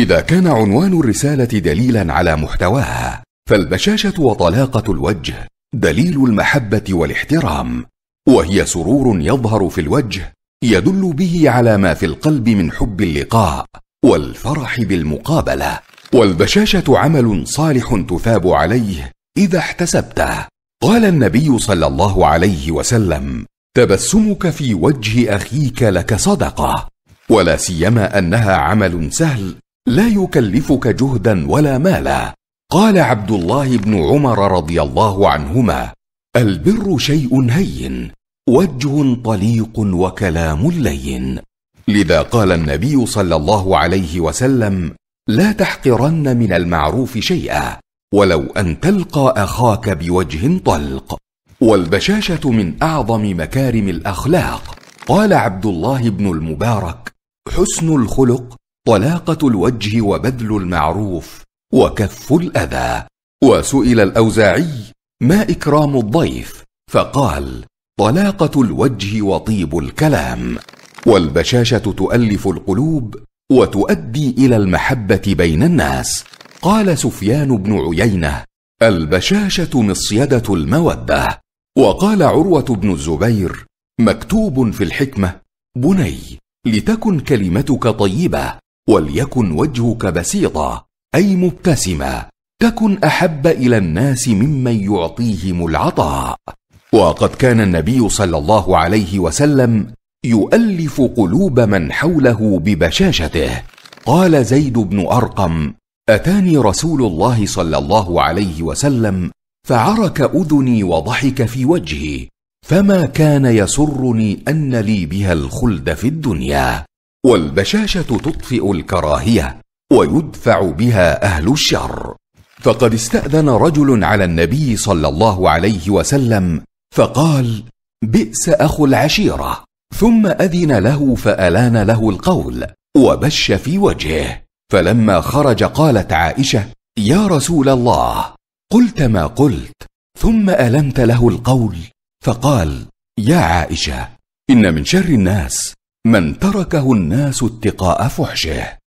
إذا كان عنوان الرسالة دليلا على محتواها فالبشاشة وطلاقة الوجه دليل المحبة والاحترام وهي سرور يظهر في الوجه يدل به على ما في القلب من حب اللقاء والفرح بالمقابله والبشاشه عمل صالح تثاب عليه اذا احتسبته قال النبي صلى الله عليه وسلم تبسمك في وجه اخيك لك صدقه ولا سيما انها عمل سهل لا يكلفك جهدا ولا مالا قال عبد الله بن عمر رضي الله عنهما البر شيء هين وجه طليق وكلام لين لذا قال النبي صلى الله عليه وسلم لا تحقرن من المعروف شيئا ولو ان تلقى اخاك بوجه طلق والبشاشه من اعظم مكارم الاخلاق قال عبد الله بن المبارك حسن الخلق طلاقه الوجه وبذل المعروف وكف الاذى وسئل الاوزاعي ما اكرام الضيف فقال طلاقه الوجه وطيب الكلام والبشاشه تؤلف القلوب وتؤدي الى المحبه بين الناس قال سفيان بن عيينه البشاشه مصيده الموده وقال عروه بن الزبير مكتوب في الحكمه بني لتكن كلمتك طيبه وليكن وجهك بسيطا اي مبتسما تكن احب الى الناس ممن يعطيهم العطاء وقد كان النبي صلى الله عليه وسلم يؤلف قلوب من حوله ببشاشته قال زيد بن ارقم اتاني رسول الله صلى الله عليه وسلم فعرك اذني وضحك في وجهي فما كان يسرني ان لي بها الخلد في الدنيا والبشاشة تطفئ الكراهية ويدفع بها أهل الشر فقد استأذن رجل على النبي صلى الله عليه وسلم فقال بئس أخو العشيرة ثم أذن له فألان له القول وبش في وجهه فلما خرج قالت عائشة يا رسول الله قلت ما قلت ثم ألنت له القول فقال يا عائشة إن من شر الناس من تركه الناس اتقاء فحشه